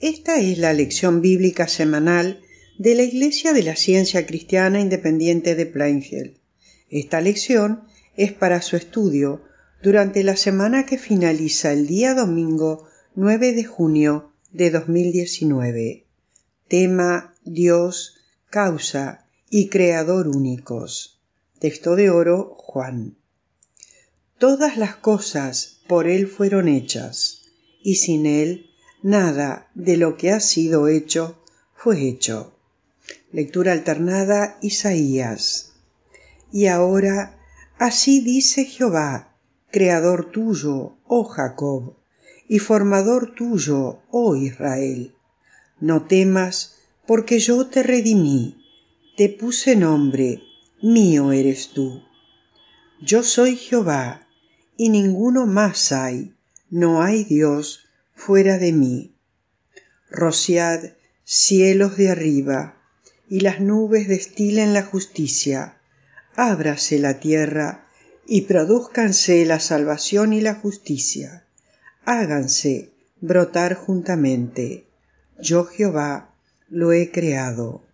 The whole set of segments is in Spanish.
Esta es la lección bíblica semanal de la Iglesia de la Ciencia Cristiana Independiente de Plainfield. Esta lección es para su estudio durante la semana que finaliza el día domingo 9 de junio de 2019. Tema Dios, causa y creador únicos. Texto de oro Juan. Todas las cosas por Él fueron hechas, y sin Él Nada de lo que ha sido hecho fue hecho. Lectura alternada Isaías. Y ahora, así dice Jehová, Creador tuyo, oh Jacob, y formador tuyo, oh Israel. No temas, porque yo te redimí, te puse nombre, mío eres tú. Yo soy Jehová, y ninguno más hay, no hay Dios fuera de mí. Rociad cielos de arriba, y las nubes destilen la justicia. Ábrase la tierra, y produzcanse la salvación y la justicia. Háganse brotar juntamente. Yo Jehová lo he creado.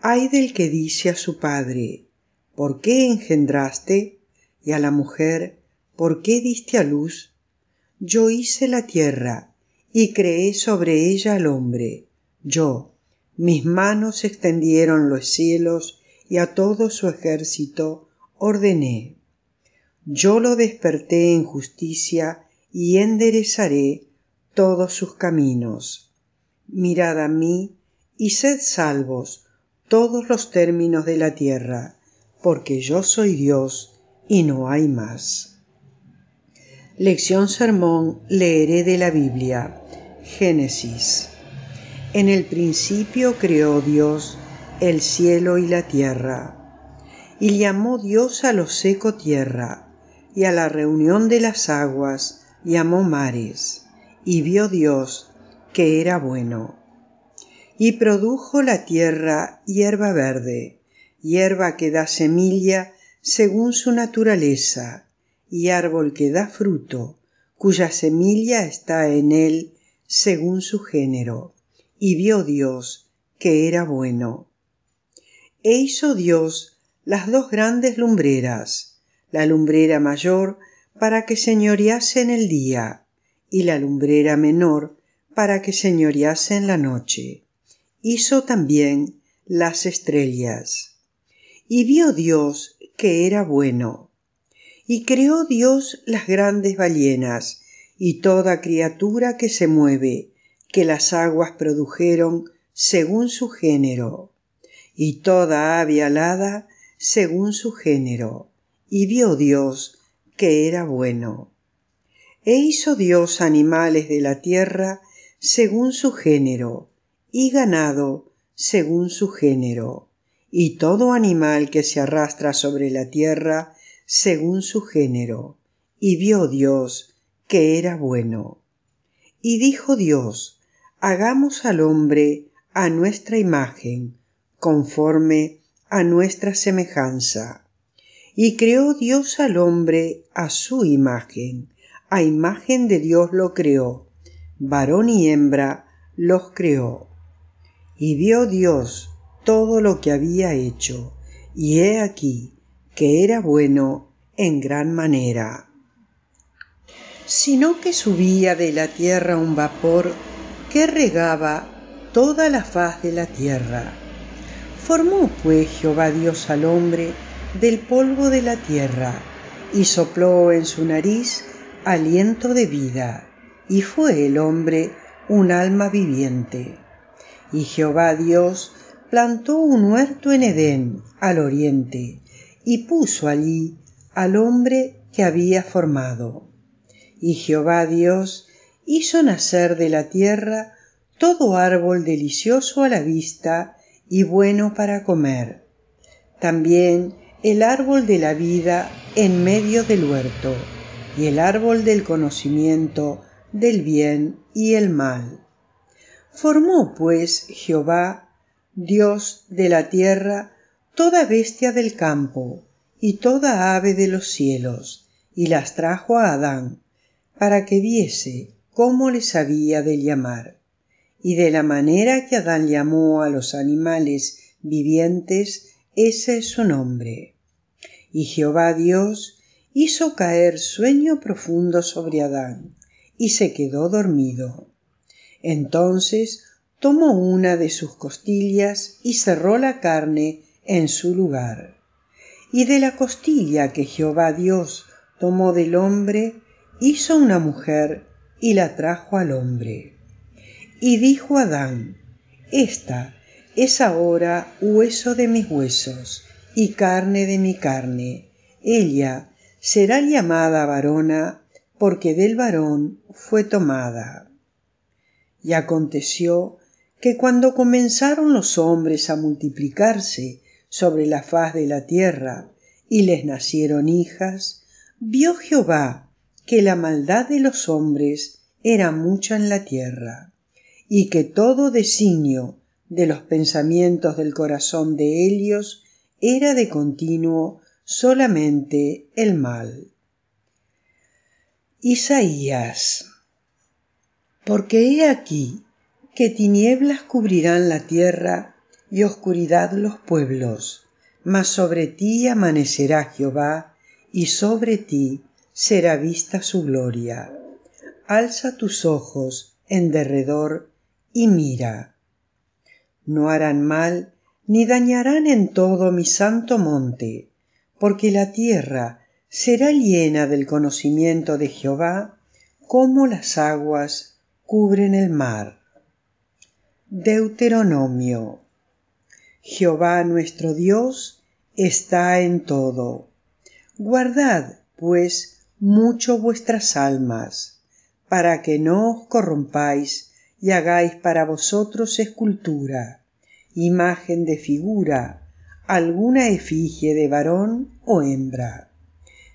Ay del que dice a su padre, ¿por qué engendraste? Y a la mujer, ¿por qué diste a luz? Yo hice la tierra y creé sobre ella al hombre. Yo, mis manos extendieron los cielos y a todo su ejército ordené. Yo lo desperté en justicia y enderezaré todos sus caminos. Mirad a mí y sed salvos todos los términos de la tierra, porque yo soy Dios y no hay más. Lección Sermón Leeré de la Biblia. Génesis. En el principio creó Dios el cielo y la tierra. Y llamó Dios a lo seco tierra, y a la reunión de las aguas llamó mares. Y vio Dios que era bueno. Y produjo la tierra hierba verde, hierba que da semilla según su naturaleza y árbol que da fruto, cuya semilla está en él según su género. Y vio Dios que era bueno. E hizo Dios las dos grandes lumbreras, la lumbrera mayor para que señorease en el día, y la lumbrera menor para que señorease en la noche. Hizo también las estrellas. Y vio Dios que era bueno, y creó Dios las grandes ballenas y toda criatura que se mueve, que las aguas produjeron según su género, y toda ave alada según su género, y vio Dios que era bueno. E hizo Dios animales de la tierra según su género, y ganado según su género, y todo animal que se arrastra sobre la tierra según su género. Y vio Dios que era bueno. Y dijo Dios, hagamos al hombre a nuestra imagen, conforme a nuestra semejanza. Y creó Dios al hombre a su imagen, a imagen de Dios lo creó, varón y hembra los creó. Y vio Dios todo lo que había hecho, y he aquí que era bueno en gran manera, sino que subía de la tierra un vapor que regaba toda la faz de la tierra. Formó pues Jehová Dios al hombre del polvo de la tierra, y sopló en su nariz aliento de vida, y fue el hombre un alma viviente. Y Jehová Dios plantó un huerto en Edén, al oriente, y puso allí al hombre que había formado. Y Jehová Dios hizo nacer de la tierra todo árbol delicioso a la vista y bueno para comer. También el árbol de la vida en medio del huerto y el árbol del conocimiento del bien y el mal. Formó pues Jehová, Dios de la tierra, toda bestia del campo y toda ave de los cielos, y las trajo a Adán, para que viese cómo les había de llamar. Y de la manera que Adán llamó a los animales vivientes, ese es su nombre. Y Jehová Dios hizo caer sueño profundo sobre Adán, y se quedó dormido. Entonces tomó una de sus costillas y cerró la carne en su lugar. Y de la costilla que Jehová Dios tomó del hombre, hizo una mujer y la trajo al hombre. Y dijo Adán, Esta es ahora hueso de mis huesos y carne de mi carne. Ella será llamada varona, porque del varón fue tomada. Y aconteció que cuando comenzaron los hombres a multiplicarse sobre la faz de la tierra, y les nacieron hijas, vio Jehová que la maldad de los hombres era mucha en la tierra, y que todo designio de los pensamientos del corazón de ellos era de continuo solamente el mal. Isaías Porque he aquí que tinieblas cubrirán la tierra y oscuridad los pueblos. Mas sobre ti amanecerá Jehová, y sobre ti será vista su gloria. Alza tus ojos en derredor y mira. No harán mal ni dañarán en todo mi santo monte, porque la tierra será llena del conocimiento de Jehová, como las aguas cubren el mar. Deuteronomio Jehová nuestro Dios está en todo. Guardad, pues, mucho vuestras almas, para que no os corrompáis y hagáis para vosotros escultura, imagen de figura, alguna efigie de varón o hembra,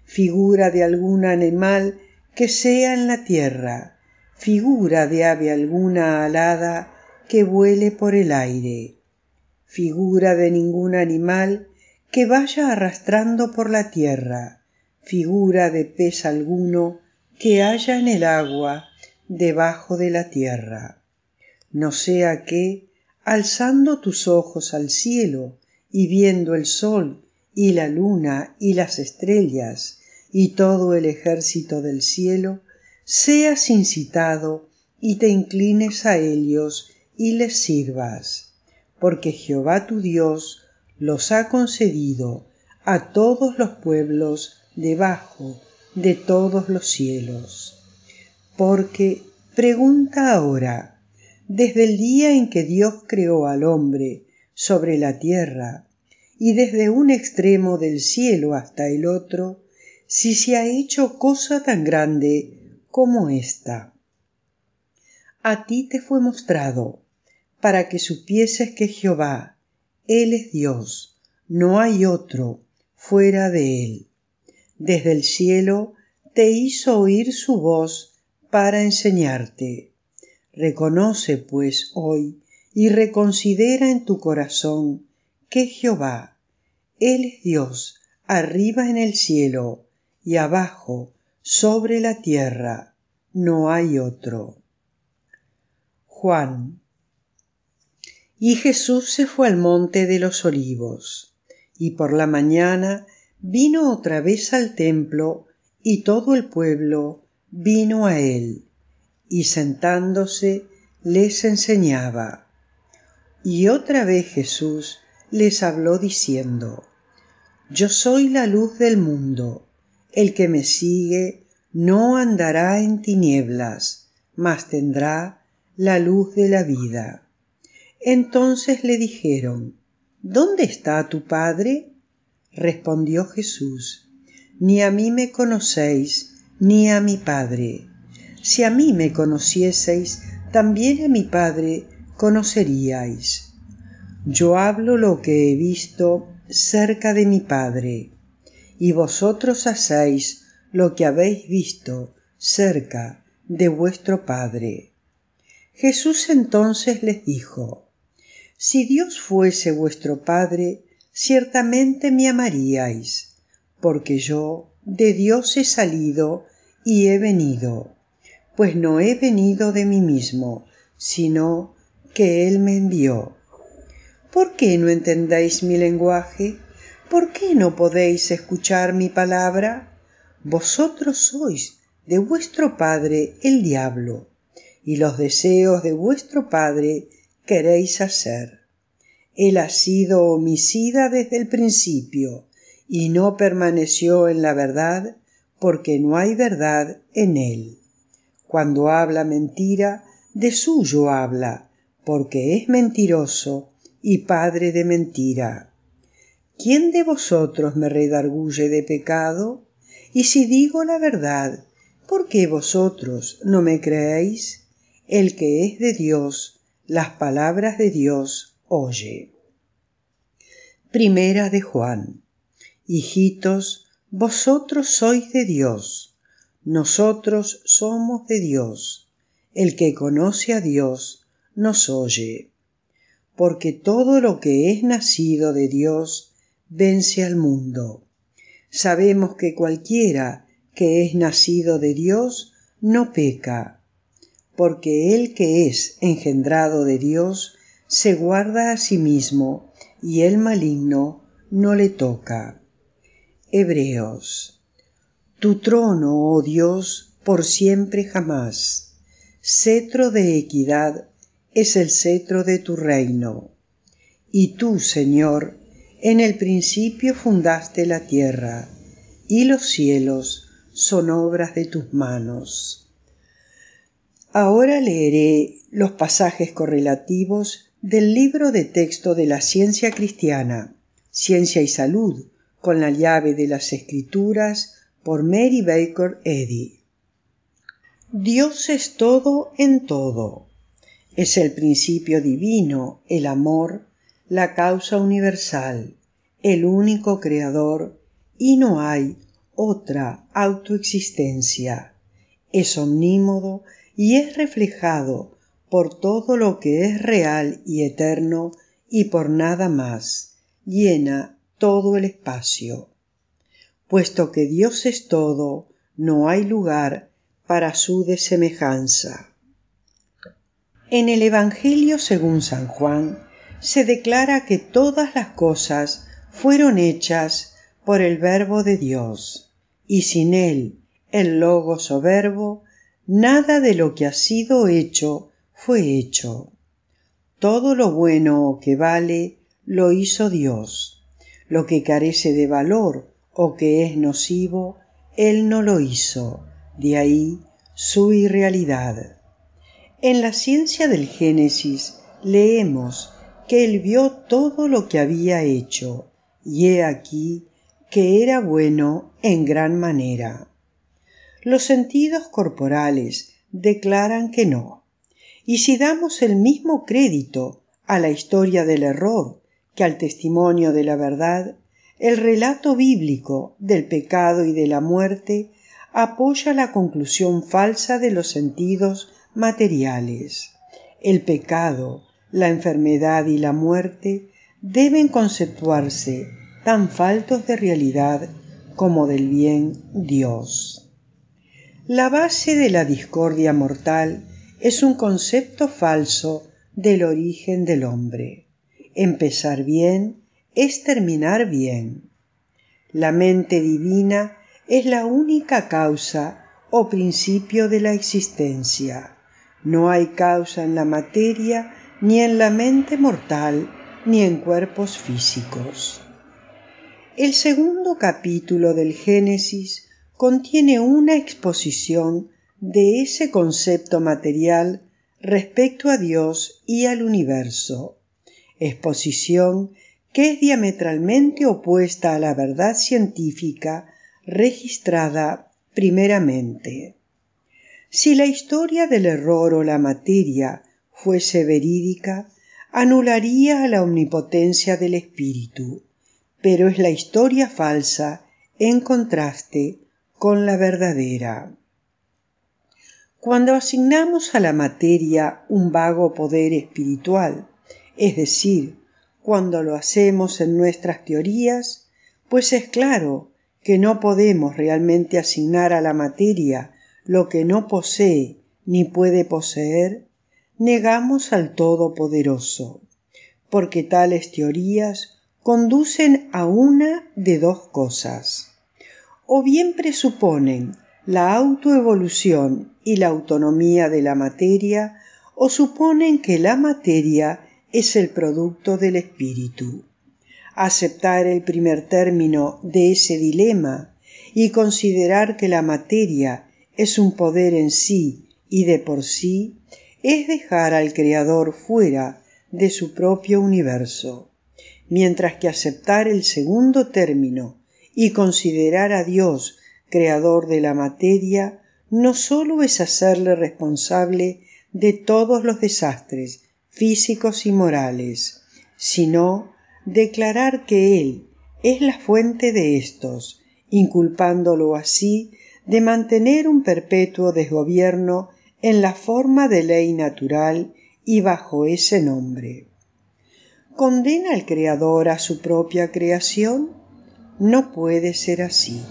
figura de algún animal que sea en la tierra, figura de ave alguna alada que vuele por el aire figura de ningún animal que vaya arrastrando por la tierra, figura de pez alguno que haya en el agua debajo de la tierra. No sea que, alzando tus ojos al cielo y viendo el sol y la luna y las estrellas y todo el ejército del cielo, seas incitado y te inclines a ellos y les sirvas porque Jehová tu Dios los ha concedido a todos los pueblos debajo de todos los cielos. Porque, pregunta ahora, desde el día en que Dios creó al hombre sobre la tierra, y desde un extremo del cielo hasta el otro, si se ha hecho cosa tan grande como esta. A ti te fue mostrado, para que supieses que Jehová, Él es Dios, no hay otro fuera de Él. Desde el cielo te hizo oír su voz para enseñarte. Reconoce, pues, hoy y reconsidera en tu corazón que Jehová, Él es Dios, arriba en el cielo y abajo, sobre la tierra, no hay otro. Juan y Jesús se fue al monte de los olivos, y por la mañana vino otra vez al templo, y todo el pueblo vino a él, y sentándose les enseñaba. Y otra vez Jesús les habló diciendo, Yo soy la luz del mundo, el que me sigue no andará en tinieblas, mas tendrá la luz de la vida. Entonces le dijeron, ¿Dónde está tu padre? Respondió Jesús, Ni a mí me conocéis, ni a mi padre. Si a mí me conocieseis, también a mi padre conoceríais. Yo hablo lo que he visto cerca de mi padre, y vosotros hacéis lo que habéis visto cerca de vuestro padre. Jesús entonces les dijo, si Dios fuese vuestro Padre, ciertamente me amaríais, porque yo de Dios he salido y he venido, pues no he venido de mí mismo, sino que Él me envió. ¿Por qué no entendéis mi lenguaje? ¿Por qué no podéis escuchar mi palabra? Vosotros sois de vuestro padre el diablo, y los deseos de vuestro padre queréis hacer. Él ha sido homicida desde el principio y no permaneció en la verdad porque no hay verdad en él. Cuando habla mentira, de suyo habla, porque es mentiroso y padre de mentira. ¿Quién de vosotros me redarguye de pecado? Y si digo la verdad, ¿por qué vosotros no me creéis? El que es de Dios, las palabras de Dios oye. Primera de Juan. Hijitos, vosotros sois de Dios, nosotros somos de Dios. El que conoce a Dios nos oye, porque todo lo que es nacido de Dios vence al mundo. Sabemos que cualquiera que es nacido de Dios no peca, porque el que es engendrado de Dios se guarda a sí mismo y el maligno no le toca. Hebreos. Tu trono, oh Dios, por siempre jamás. Cetro de equidad es el cetro de tu reino. Y tú, Señor, en el principio fundaste la tierra, y los cielos son obras de tus manos. Ahora leeré los pasajes correlativos del libro de texto de la ciencia cristiana, Ciencia y Salud, con la llave de las escrituras por Mary Baker Eddy. Dios es todo en todo. Es el principio divino, el amor, la causa universal, el único creador, y no hay otra autoexistencia. Es omnímodo, y es reflejado por todo lo que es real y eterno y por nada más, llena todo el espacio. Puesto que Dios es todo, no hay lugar para su desemejanza. En el Evangelio según San Juan se declara que todas las cosas fueron hechas por el Verbo de Dios, y sin él, el o Verbo, Nada de lo que ha sido hecho fue hecho. Todo lo bueno o que vale lo hizo Dios. Lo que carece de valor o que es nocivo, Él no lo hizo. De ahí su irrealidad. En la ciencia del Génesis leemos que Él vio todo lo que había hecho, y he aquí que era bueno en gran manera los sentidos corporales declaran que no. Y si damos el mismo crédito a la historia del error que al testimonio de la verdad, el relato bíblico del pecado y de la muerte apoya la conclusión falsa de los sentidos materiales. El pecado, la enfermedad y la muerte deben conceptuarse tan faltos de realidad como del bien Dios. La base de la discordia mortal es un concepto falso del origen del hombre. Empezar bien es terminar bien. La mente divina es la única causa o principio de la existencia. No hay causa en la materia, ni en la mente mortal, ni en cuerpos físicos. El segundo capítulo del Génesis contiene una exposición de ese concepto material respecto a Dios y al universo, exposición que es diametralmente opuesta a la verdad científica registrada primeramente. Si la historia del error o la materia fuese verídica, anularía a la omnipotencia del espíritu, pero es la historia falsa, en contraste, con la verdadera. Cuando asignamos a la materia un vago poder espiritual, es decir, cuando lo hacemos en nuestras teorías, pues es claro que no podemos realmente asignar a la materia lo que no posee ni puede poseer, negamos al Todopoderoso, porque tales teorías conducen a una de dos cosas o bien presuponen la autoevolución y la autonomía de la materia, o suponen que la materia es el producto del espíritu. Aceptar el primer término de ese dilema y considerar que la materia es un poder en sí y de por sí es dejar al Creador fuera de su propio universo, mientras que aceptar el segundo término y considerar a Dios, creador de la materia, no sólo es hacerle responsable de todos los desastres físicos y morales, sino declarar que Él es la fuente de estos, inculpándolo así de mantener un perpetuo desgobierno en la forma de ley natural y bajo ese nombre. ¿Condena el Creador a su propia creación? No puede ser así.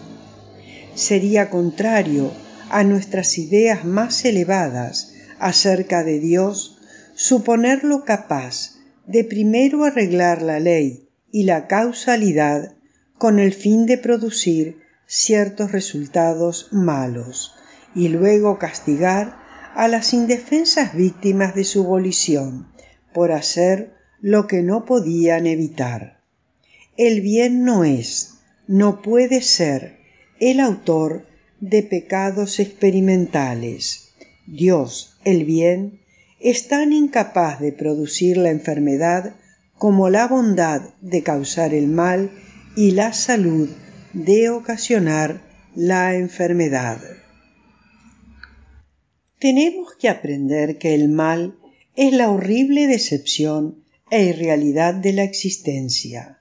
Sería contrario a nuestras ideas más elevadas acerca de Dios suponerlo capaz de primero arreglar la ley y la causalidad con el fin de producir ciertos resultados malos y luego castigar a las indefensas víctimas de su volición por hacer lo que no podían evitar. El bien no es, no puede ser el autor de pecados experimentales. Dios, el bien, es tan incapaz de producir la enfermedad como la bondad de causar el mal y la salud de ocasionar la enfermedad. Tenemos que aprender que el mal es la horrible decepción e irrealidad de la existencia.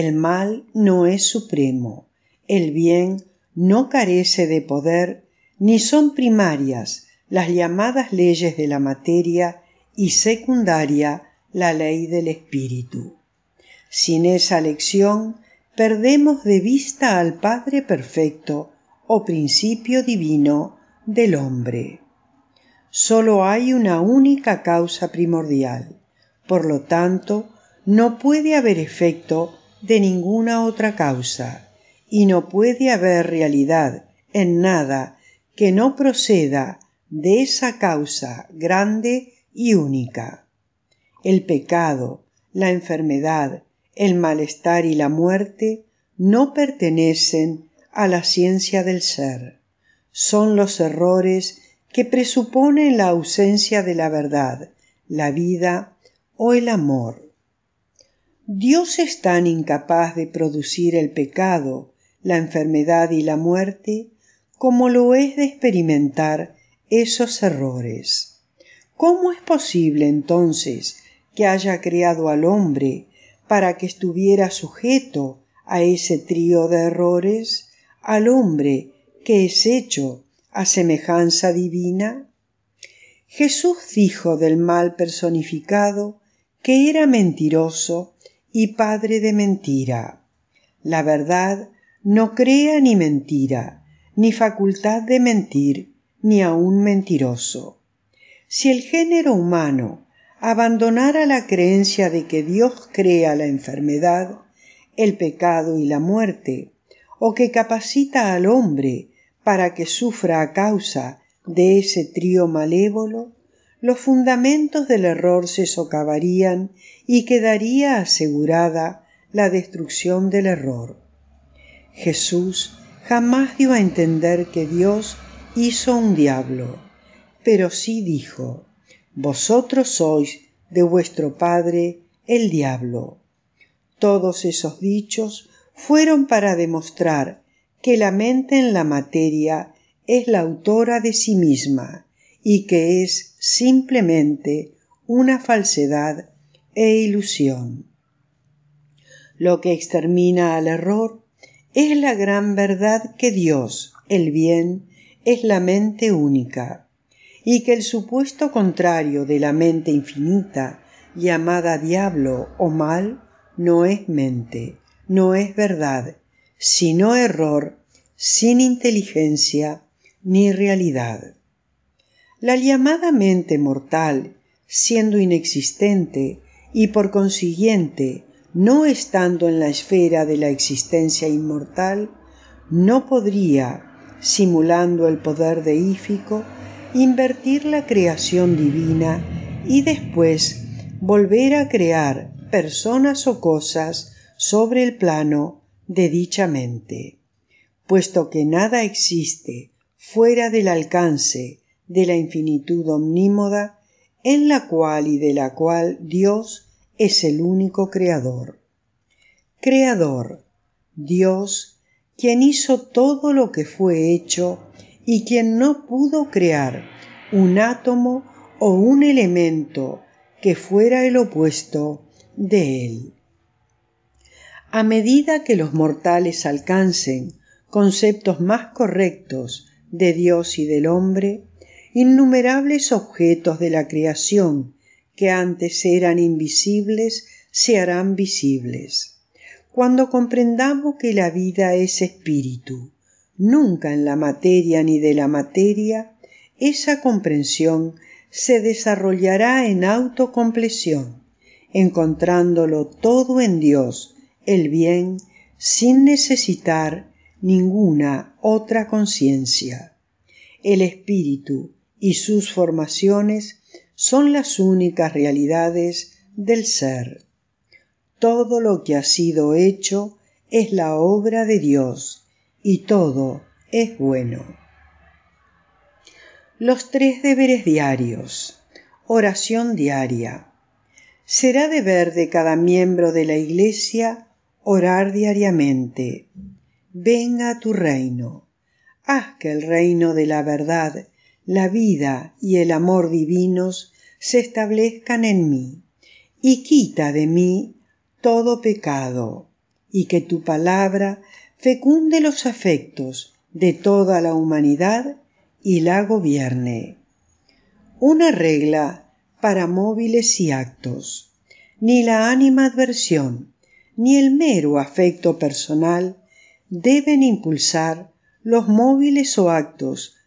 El mal no es supremo, el bien no carece de poder, ni son primarias las llamadas leyes de la materia y secundaria la ley del espíritu. Sin esa lección perdemos de vista al Padre Perfecto o principio divino del hombre. Solo hay una única causa primordial, por lo tanto, no puede haber efecto de ninguna otra causa, y no puede haber realidad en nada que no proceda de esa causa grande y única. El pecado, la enfermedad, el malestar y la muerte no pertenecen a la ciencia del ser. Son los errores que presuponen la ausencia de la verdad, la vida o el amor. Dios es tan incapaz de producir el pecado, la enfermedad y la muerte como lo es de experimentar esos errores. ¿Cómo es posible entonces que haya creado al hombre para que estuviera sujeto a ese trío de errores, al hombre que es hecho a semejanza divina? Jesús dijo del mal personificado que era mentiroso y padre de mentira. La verdad no crea ni mentira, ni facultad de mentir, ni aun mentiroso. Si el género humano abandonara la creencia de que Dios crea la enfermedad, el pecado y la muerte, o que capacita al hombre para que sufra a causa de ese trío malévolo, los fundamentos del error se socavarían y quedaría asegurada la destrucción del error. Jesús jamás dio a entender que Dios hizo un diablo, pero sí dijo, Vosotros sois de vuestro padre el diablo. Todos esos dichos fueron para demostrar que la mente en la materia es la autora de sí misma y que es simplemente una falsedad e ilusión. Lo que extermina al error es la gran verdad que Dios, el bien, es la mente única, y que el supuesto contrario de la mente infinita, llamada diablo o mal, no es mente, no es verdad, sino error, sin inteligencia ni realidad. La llamada mente mortal, siendo inexistente y por consiguiente no estando en la esfera de la existencia inmortal, no podría, simulando el poder deífico, invertir la creación divina y después volver a crear personas o cosas sobre el plano de dicha mente. Puesto que nada existe fuera del alcance de la infinitud omnímoda en la cual y de la cual Dios es el único creador. Creador, Dios, quien hizo todo lo que fue hecho y quien no pudo crear un átomo o un elemento que fuera el opuesto de él. A medida que los mortales alcancen conceptos más correctos de Dios y del hombre, Innumerables objetos de la creación que antes eran invisibles se harán visibles. Cuando comprendamos que la vida es espíritu, nunca en la materia ni de la materia, esa comprensión se desarrollará en autocompleción, encontrándolo todo en Dios, el bien, sin necesitar ninguna otra conciencia. El espíritu y sus formaciones son las únicas realidades del ser. Todo lo que ha sido hecho es la obra de Dios y todo es bueno. Los tres deberes diarios. Oración diaria. Será deber de cada miembro de la Iglesia orar diariamente. Venga a tu reino. Haz que el reino de la verdad la vida y el amor divinos se establezcan en mí, y quita de mí todo pecado, y que tu palabra fecunde los afectos de toda la humanidad y la gobierne. Una regla para móviles y actos. Ni la ánima adversión ni el mero afecto personal deben impulsar los móviles o actos